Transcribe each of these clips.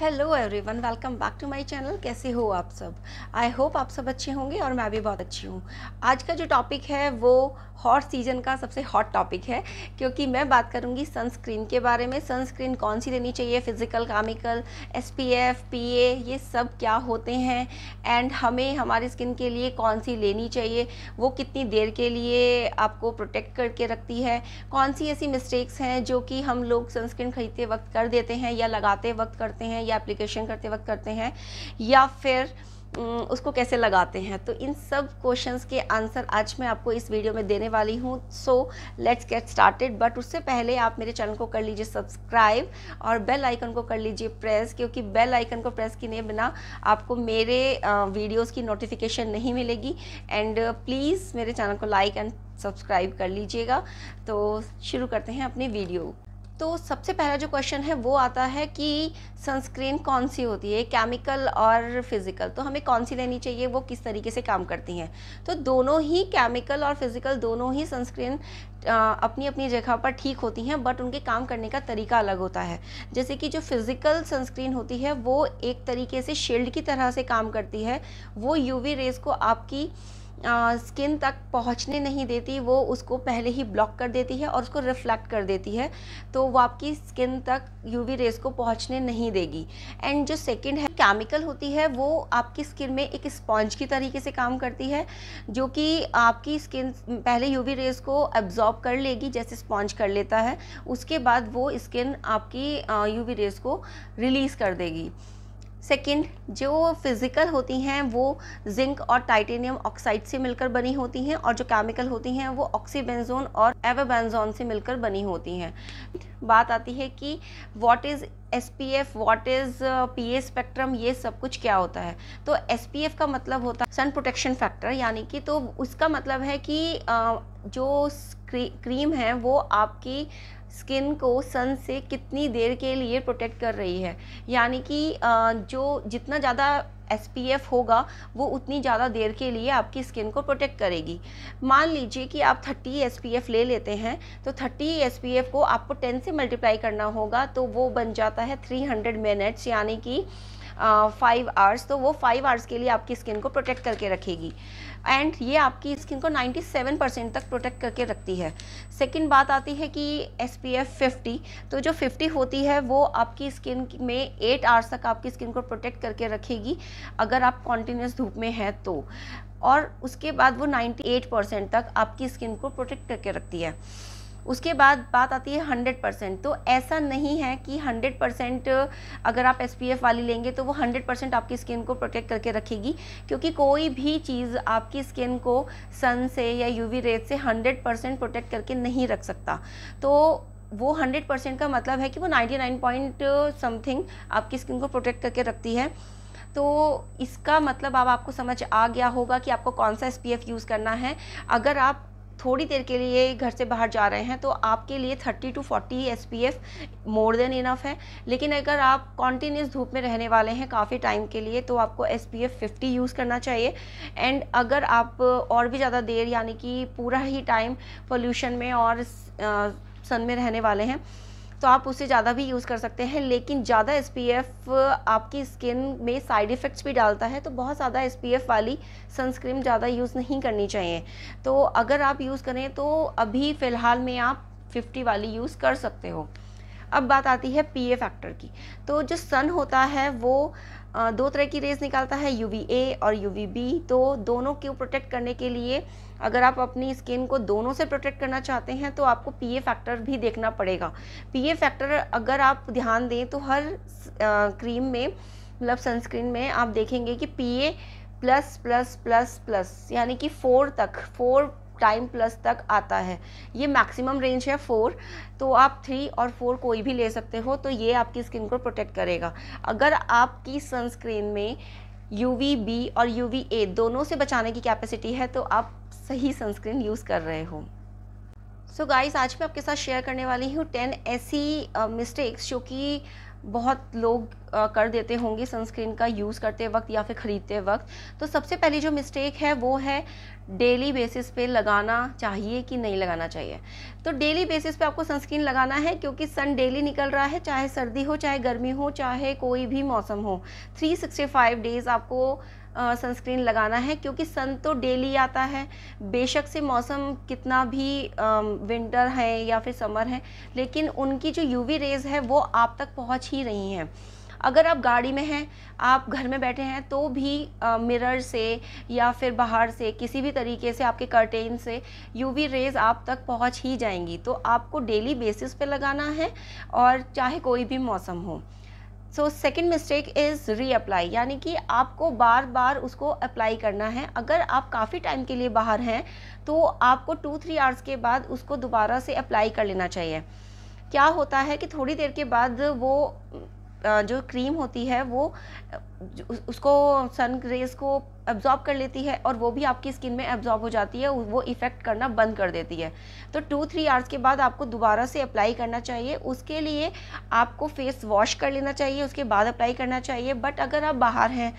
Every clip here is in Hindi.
Hello everyone welcome back to my channel कैसे हो आप सब आई होप आप सब अच्छे होंगे और मैं भी बहुत अच्छी हूँ आज का जो टॉपिक है वो हॉट सीजन का सबसे हॉट टॉपिक है क्योंकि मैं बात करूँगी सनस्क्रीन के बारे में सनस्क्रीन कौन सी लेनी चाहिए physical chemical S P F P A ये सब क्या होते हैं एंड हमें हमारी स्किन के लिए कौन सी लेनी चाहिए वो कितनी देर के लिए आपको प्रोटेक्ट करके रखती है कौन सी ऐसी मिस्टेक्स हैं जो कि हम लोग सनस्क्रीन खरीदते वक्त कर देते हैं या लगाते वक्त करते हैं या एप्लीकेशन करते वक्त करते हैं या फिर उसको कैसे लगाते हैं तो इन सब क्वेश्चंस के आंसर आज मैं आपको इस वीडियो में देने वाली हूँ so let's get started but उससे पहले आप मेरे चैनल को कर लीजिए सब्सक्राइब और बेल आइकन को कर लीजिए प्रेस क्योंकि बेल आइकन को प्रेस किए बिना आपको मेरे वीडियोस की नोटिफिकेशन नहीं मिलेगी एंड प्लीज़ मेरे चैनल को लाइक एंड सब्सक्राइब कर लीजिएगा तो शुरू करते हैं अपनी वीडियो तो सबसे पहला जो क्वेश्चन है वो आता है कि सनस्क्रीन कौन सी होती है केमिकल और फिज़िकल तो हमें कौन सी लेनी चाहिए वो किस तरीके से काम करती हैं तो दोनों ही केमिकल और फिज़िकल दोनों ही सनस्क्रीन अपनी अपनी जगह पर ठीक होती हैं बट उनके काम करने का तरीका अलग होता है जैसे कि जो फिज़िकल सनस्क्रीन होती है वो एक तरीके से शील्ड की तरह से काम करती है वो यूवी रेज़ को आपकी स्किन तक पहुंचने नहीं देती वो उसको पहले ही ब्लॉक कर देती है और उसको रिफ्लेक्ट कर देती है तो वो आपकी स्किन तक यूवी रेस को पहुंचने नहीं देगी एंड जो सेकंड है केमिकल होती है वो आपकी स्किन में एक स्पॉन्ज की तरीके से काम करती है जो कि आपकी स्किन पहले यूवी रेस को एब्जॉर्ब कर लेगी जैसे स्पॉन्ज कर लेता है उसके बाद वो स्किन आपकी यू रेस को रिलीज़ कर देगी सेकंड जो फिज़िकल होती हैं वो जिंक और टाइटेनियम ऑक्साइड से मिलकर बनी होती हैं और जो केमिकल होती हैं वो ऑक्सीबेंजोन और एवाबेंजोन से मिलकर बनी होती हैं बात आती है कि what is S P F what is P A spectrum ये सब कुछ क्या होता है तो एस पी एफ का मतलब होता है सन प्रोटेक्शन फैक्टर यानी कि तो उसका मतलब है कि uh, जो क्रीम है वो आपकी स्किन को सन से कितनी देर के लिए प्रोटेक्ट कर रही है यानी कि जो जितना ज़्यादा एस होगा वो उतनी ज़्यादा देर के लिए आपकी स्किन को प्रोटेक्ट करेगी मान लीजिए कि आप 30 एस ले लेते हैं तो 30 एस को आपको 10 से मल्टीप्लाई करना होगा तो वो बन जाता है 300 मिनट्स यानी कि फाइव आवर्स तो वो फाइव आवर्स के लिए आपकी स्किन को प्रोटेक्ट करके रखेगी एंड ये आपकी स्किन को 97 परसेंट तक प्रोटेक्ट करके रखती है सेकंड बात आती है कि एस पी एफ फिफ्टी तो जो 50 होती है वो आपकी स्किन में 8 आवर्स तक आपकी स्किन को प्रोटेक्ट करके रखेगी अगर आप कॉन्टीन्यूस धूप में हैं तो और उसके बाद वो 98 परसेंट तक आपकी स्किन को प्रोटेक्ट करके रखती है उसके बाद बात आती है हंड्रेड परसेंट तो ऐसा नहीं है कि हंड्रेड परसेंट अगर आप एस वाली लेंगे तो वो हंड्रेड परसेंट आपकी स्किन को प्रोटेक्ट करके रखेगी क्योंकि कोई भी चीज़ आपकी स्किन को सन से या वी रेज से हंड्रेड परसेंट प्रोटेक्ट करके नहीं रख सकता तो वो हंड्रेड परसेंट का मतलब है कि वो नाइन पॉइंट समथिंग आपकी स्किन को प्रोटेक्ट करके रखती है तो इसका मतलब अब आप आपको समझ आ गया होगा कि आपको कौन सा एस यूज़ करना है अगर आप थोड़ी देर के लिए घर से बाहर जा रहे हैं तो आपके लिए 30 to 40 S P F more than enough है लेकिन अगर आप कॉन्टीन्यूस धूप में रहने वाले हैं काफ़ी टाइम के लिए तो आपको S P F fifty use करना चाहिए एंड अगर आप और भी ज़्यादा देर यानी कि पूरा ही टाइम पोल्यूशन में और सन में रहने वाले हैं तो आप उसे ज़्यादा भी यूज़ कर सकते हैं लेकिन ज़्यादा एस आपकी स्किन में साइड इफ़ेक्ट्स भी डालता है तो बहुत ज़्यादा एस वाली सनस्क्रीम ज़्यादा यूज़ नहीं करनी चाहिए तो अगर आप यूज़ करें तो अभी फ़िलहाल में आप 50 वाली यूज़ कर सकते हो अब बात आती है पी ए फैक्टर की तो जो सन होता है वो दो तरह की रेज निकालता है यू वी ए और यू वी बी तो दोनों को प्रोटेक्ट करने के लिए अगर आप अपनी स्किन को दोनों से प्रोटेक्ट करना चाहते हैं तो आपको पी ए फैक्टर भी देखना पड़ेगा पी ए फैक्टर अगर आप ध्यान दें तो हर क्रीम में मतलब सनस्क्रीन में आप देखेंगे कि P A plus plus plus plus यानी कि फोर तक फोर टाइम प्लस तक आता है ये मैक्सिमम रेंज है फोर तो आप थ्री और फोर कोई भी ले सकते हो तो ये आपकी स्किन को प्रोटेक्ट करेगा अगर आपकी सनस्क्रीन में यू बी और यू ए दोनों से बचाने की कैपेसिटी है तो आप सही सनस्क्रीन यूज़ कर रहे हो सो so गाइस आज मैं आपके साथ शेयर करने वाली हूँ टेन ऐसी मिस्टेक्स जो कि बहुत लोग आ, कर देते होंगे सनस्क्रीन का यूज़ करते वक्त या फिर ख़रीदते वक्त तो सबसे पहली जो मिस्टेक है वो है डेली बेसिस पे लगाना चाहिए कि नहीं लगाना चाहिए तो डेली बेसिस पे आपको सनस्क्रीन लगाना है क्योंकि सन डेली निकल रहा है चाहे सर्दी हो चाहे गर्मी हो चाहे कोई भी मौसम हो 365 डेज़ आपको सनस्क्रीन लगाना है क्योंकि सन तो डेली आता है बेशक से मौसम कितना भी आ, विंटर है या फिर समर है लेकिन उनकी जो यूवी रेज़ है वो आप तक पहुंच ही रही हैं अगर आप गाड़ी में हैं आप घर में बैठे हैं तो भी आ, मिरर से या फिर बाहर से किसी भी तरीके से आपके कर्टेन से यूवी रेज़ आप तक पहुंच ही जाएंगी तो आपको डेली बेसिस पे लगाना है और चाहे कोई भी मौसम हो so second mistake is reapply यानी कि आपको बार बार उसको अप्लाई करना है अगर आप काफ़ी टाइम के लिए बाहर हैं तो आपको टू थ्री आवर्स के बाद उसको दोबारा से अप्लाई कर लेना चाहिए क्या होता है कि थोड़ी देर के बाद वो जो क्रीम होती है वो उसको सन रेज को एब्जॉर्ब कर लेती है और वो भी आपकी स्किन में एब्जॉर्ब हो जाती है वो इफ़ेक्ट करना बंद कर देती है तो टू थ्री आवर्स के बाद आपको दोबारा से अप्लाई करना चाहिए उसके लिए आपको फेस वॉश कर लेना चाहिए उसके बाद अप्लाई करना चाहिए बट अगर आप बाहर हैं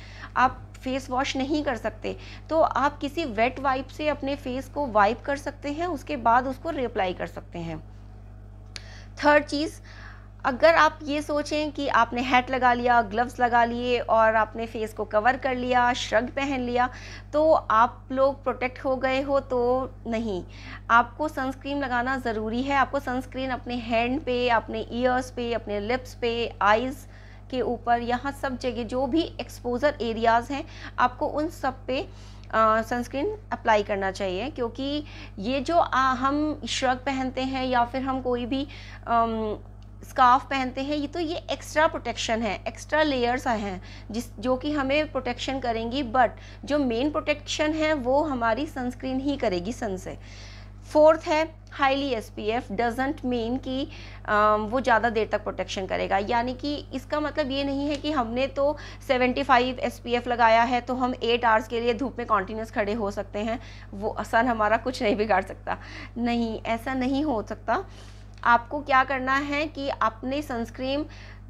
आप फेस वॉश नहीं कर सकते तो आप किसी वेट वाइप से अपने फेस को वाइप कर सकते हैं उसके बाद उसको रिअप्लाई कर सकते हैं थर्ड चीज़ अगर आप ये सोचें कि आपने हैट लगा लिया ग्लव्स लगा लिए और आपने फेस को कवर कर लिया श्रग पहन लिया तो आप लोग प्रोटेक्ट हो गए हो तो नहीं आपको सनस्क्रीन लगाना ज़रूरी है आपको सनस्क्रीन अपने हैंड पे अपने ईयर्स पे अपने लिप्स पे आइज़ के ऊपर यहाँ सब जगह जो भी एक्सपोज़र एरियाज़ हैं आपको उन सब पे सनस्क्रीन अप्लाई करना चाहिए क्योंकि ये जो आ, हम श्रग पहनते हैं या फिर हम कोई भी स्काफ पहनते हैं ये तो ये एक्स्ट्रा प्रोटेक्शन है एक्स्ट्रा लेयर्स हैं जिस जो कि हमें प्रोटेक्शन करेंगी बट जो मेन प्रोटेक्शन है वो हमारी सनस्क्रीन ही करेगी सन से फोर्थ है highly S P F doesn't mean कि वो ज़्यादा देर तक प्रोटेक्शन करेगा यानी कि इसका मतलब ये नहीं है कि हमने तो 75 एस पी एफ लगाया है तो हम एट आवर्स के लिए धूप में कॉन्टीन्यूस खड़े हो सकते हैं वो सन हमारा कुछ नहीं बिगाड़ सकता नहीं ऐसा नहीं हो सकता आपको क्या करना है कि अपने सनस्क्रीन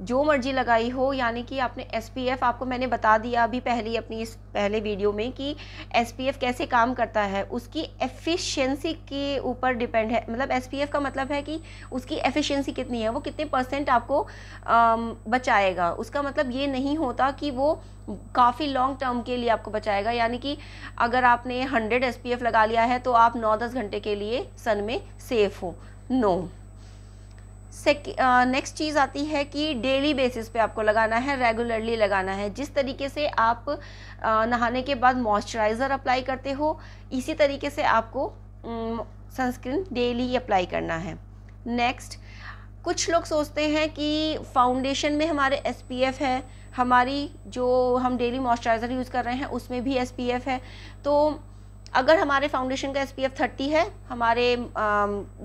जो मर्जी लगाई हो यानी कि आपने एस आपको मैंने बता दिया अभी पहली अपनी इस पहले वीडियो में कि एस कैसे काम करता है उसकी एफिशिएंसी के ऊपर डिपेंड है मतलब एस का मतलब है कि उसकी एफिशिएंसी कितनी है वो कितने परसेंट आपको बचाएगा उसका मतलब ये नहीं होता कि वो काफ़ी लॉन्ग टर्म के लिए आपको बचाएगा यानी कि अगर आपने हंड्रेड एस लगा लिया है तो आप नौ दस घंटे के लिए सन में सेफ़ हो नो नेक्स्ट uh, चीज़ आती है कि डेली बेसिस पे आपको लगाना है रेगुलरली लगाना है जिस तरीके से आप uh, नहाने के बाद मॉइस्चराइज़र अप्लाई करते हो इसी तरीके से आपको सनस्क्रीन डेली अप्लाई करना है नेक्स्ट कुछ लोग सोचते हैं कि फाउंडेशन में हमारे एस है हमारी जो हम डेली मॉइस्चराइज़र यूज़ कर रहे हैं उसमें भी एस है तो अगर हमारे फाउंडेशन का एस पी एफ थर्टी है हमारे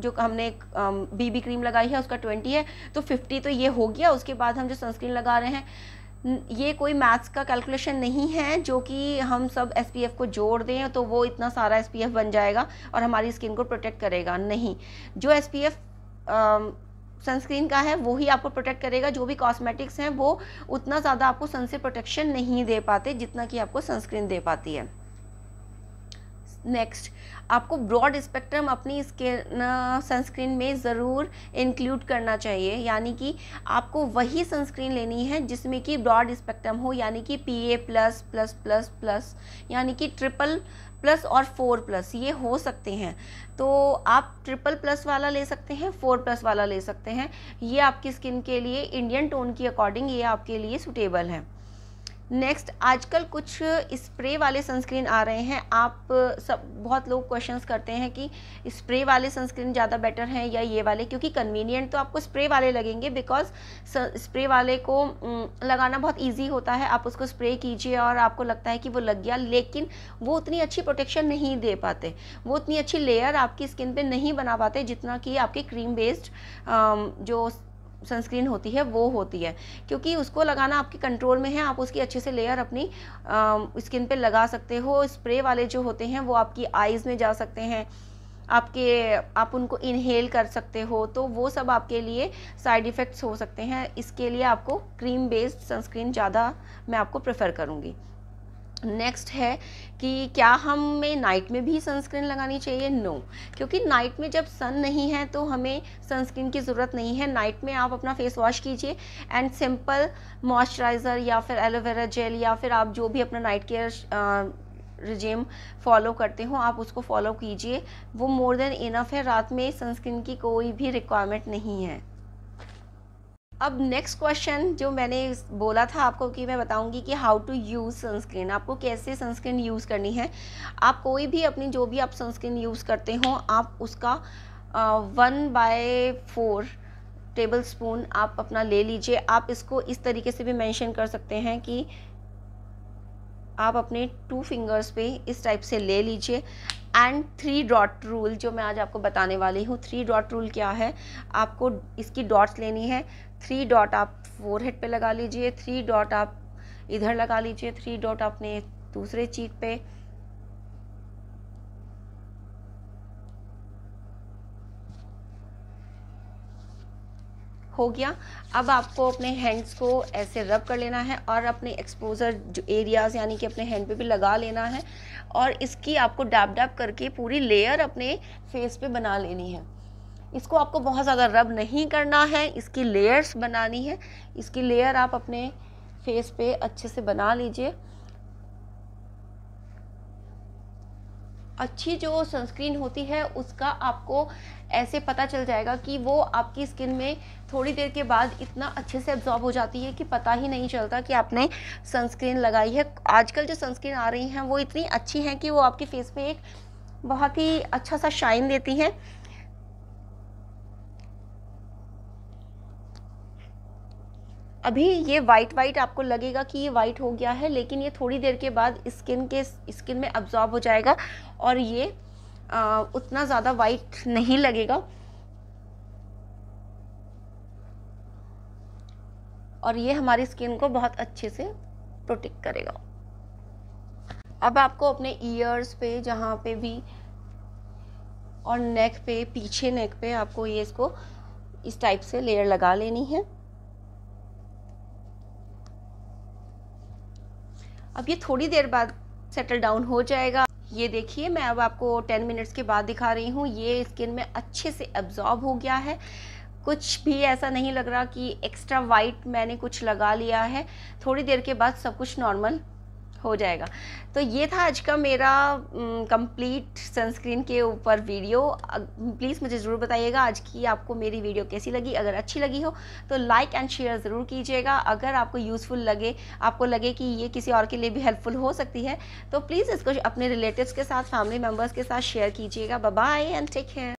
जो हमने बीबी क्रीम लगाई है उसका ट्वेंटी है तो फिफ्टी तो ये हो गया उसके बाद हम जो सनस्क्रीन लगा रहे हैं ये कोई मैथ्स का कैलकुलेशन नहीं है जो कि हम सब एस को जोड़ दें तो वो इतना सारा एस बन जाएगा और हमारी स्किन को प्रोटेक्ट करेगा नहीं जो एस सनस्क्रीन का है वो ही आपको प्रोटेक्ट करेगा जो भी कॉस्मेटिक्स हैं वो उतना ज़्यादा आपको सन से प्रोटेक्शन नहीं दे पाते जितना कि आपको सनस्क्रीन दे पाती है नेक्स्ट आपको ब्रॉड स्पेक्ट्रम अपनी स्किन सनस्क्रीन में ज़रूर इंक्लूड करना चाहिए यानी कि आपको वही सनस्क्रीन लेनी है जिसमें कि ब्रॉड स्पेक्ट्रम हो यानी कि P A plus plus plus plus यानी कि ट्रिपल प्लस और फोर प्लस ये हो सकते हैं तो आप ट्रिपल प्लस वाला ले सकते हैं फोर प्लस वाला ले सकते हैं ये आपकी स्किन के लिए इंडियन टोन के अकॉर्डिंग ये आपके लिए सुटेबल है नेक्स्ट आजकल कुछ स्प्रे वाले सनस्क्रीन आ रहे हैं आप सब बहुत लोग क्वेश्चंस करते हैं कि स्प्रे वाले सनस्क्रीन ज़्यादा बेटर हैं या ये वाले क्योंकि कन्वीनियंट तो आपको स्प्रे वाले लगेंगे बिकॉज स्प्रे वाले को लगाना बहुत इजी होता है आप उसको स्प्रे कीजिए और आपको लगता है कि वो लग गया लेकिन वो उतनी अच्छी प्रोटेक्शन नहीं दे पाते वो उतनी अच्छी लेयर आपकी स्किन पर नहीं बना पाते जितना कि आपके क्रीम बेस्ड जो सनस्क्रीन होती है वो होती है क्योंकि उसको लगाना आपके कंट्रोल में है आप उसकी अच्छे से लेयर अपनी स्किन पे लगा सकते हो स्प्रे वाले जो होते हैं वो आपकी आइज़ में जा सकते हैं आपके आप उनको इनहेल कर सकते हो तो वो सब आपके लिए साइड इफ़ेक्ट्स हो सकते हैं इसके लिए आपको क्रीम बेस्ड सनस्क्रीन ज़्यादा मैं आपको प्रेफर करूँगी नेक्स्ट है कि क्या हमें नाइट में भी सनस्क्रीन लगानी चाहिए नो no. क्योंकि नाइट में जब सन नहीं है तो हमें सनस्क्रीन की ज़रूरत नहीं है नाइट में आप अपना फेस वॉश कीजिए एंड सिंपल मॉइस्चराइज़र या फिर एलोवेरा जेल या फिर आप जो भी अपना नाइट केयर रिजेम फॉलो करते हो आप उसको फॉलो कीजिए वो मोर देन इनफ है रात में सनस्क्रीन की कोई भी रिक्वायरमेंट नहीं है अब नेक्स्ट क्वेश्चन जो मैंने बोला था आपको कि मैं बताऊंगी कि हाउ टू यूज़ सनस्क्रीन आपको कैसे सनस्क्रीन यूज़ करनी है आप कोई भी अपनी जो भी आप सनस्क्रीन यूज़ करते हो आप उसका one by four tablespoon आप अपना ले लीजिए आप इसको इस तरीके से भी मेंशन कर सकते हैं कि आप अपने टू फिंगर्स पे इस टाइप से ले लीजिए एंड थ्री डॉट रूल जो मैं आज आपको बताने वाली हूँ थ्री डॉट रूल क्या है आपको इसकी डॉट्स लेनी है थ्री डॉट आप फोर हेड पर लगा लीजिए थ्री डॉट आप इधर लगा लीजिए थ्री डॉट अपने दूसरे चीक पे हो गया अब आपको अपने हैंड्स को ऐसे रब कर लेना है और अपने एक्सपोजर जो एरियाज़ यानी कि अपने हैंड पे भी लगा लेना है और इसकी आपको डाब डाब करके पूरी लेयर अपने फेस पे बना लेनी है इसको आपको बहुत ज़्यादा रब नहीं करना है इसकी लेयर्स बनानी है इसकी लेयर आप अपने फेस पे अच्छे से बना लीजिए अच्छी जो सनस्क्रीन होती है उसका आपको ऐसे पता चल जाएगा कि वो आपकी स्किन में थोड़ी देर के बाद इतना अच्छे से एब्जॉर्ब हो जाती है कि पता ही नहीं चलता कि आपने सनस्क्रीन लगाई है आजकल जो सनस्क्रीन आ रही हैं वो इतनी अच्छी हैं कि वो आपके फेस पे एक बहुत ही अच्छा सा शाइन देती हैं अभी ये वाइट वाइट आपको लगेगा कि ये वाइट हो गया है लेकिन ये थोड़ी देर के बाद स्किन के स्किन में अब्जॉर्ब हो जाएगा और ये आ, उतना ज़्यादा वाइट नहीं लगेगा और ये हमारी स्किन को बहुत अच्छे से प्रोटेक्ट करेगा अब आपको अपने ईयर्स पे जहाँ पे भी और नेक पे पीछे नेक पे आपको ये इसको इस टाइप से लेयर लगा लेनी है अब ये थोड़ी देर बाद सेटल डाउन हो जाएगा ये देखिए मैं अब आपको टेन मिनट्स के बाद दिखा रही हूँ ये स्किन में अच्छे से एब्जॉर्ब हो गया है कुछ भी ऐसा नहीं लग रहा कि एक्स्ट्रा वाइट मैंने कुछ लगा लिया है थोड़ी देर के बाद सब कुछ नॉर्मल हो जाएगा तो ये था आज का मेरा कंप्लीट सनस्क्रीन के ऊपर वीडियो प्लीज़ मुझे ज़रूर बताइएगा आज की आपको मेरी वीडियो कैसी लगी अगर अच्छी लगी हो तो लाइक एंड शेयर ज़रूर कीजिएगा अगर आपको यूज़फुल लगे आपको लगे कि ये किसी और के लिए भी हेल्पफुल हो सकती है तो प्लीज़ इसको अपने रिलेटिव्स के साथ फैमिली मेम्बर्स के साथ शेयर कीजिएगा बाय एंड टेक केयर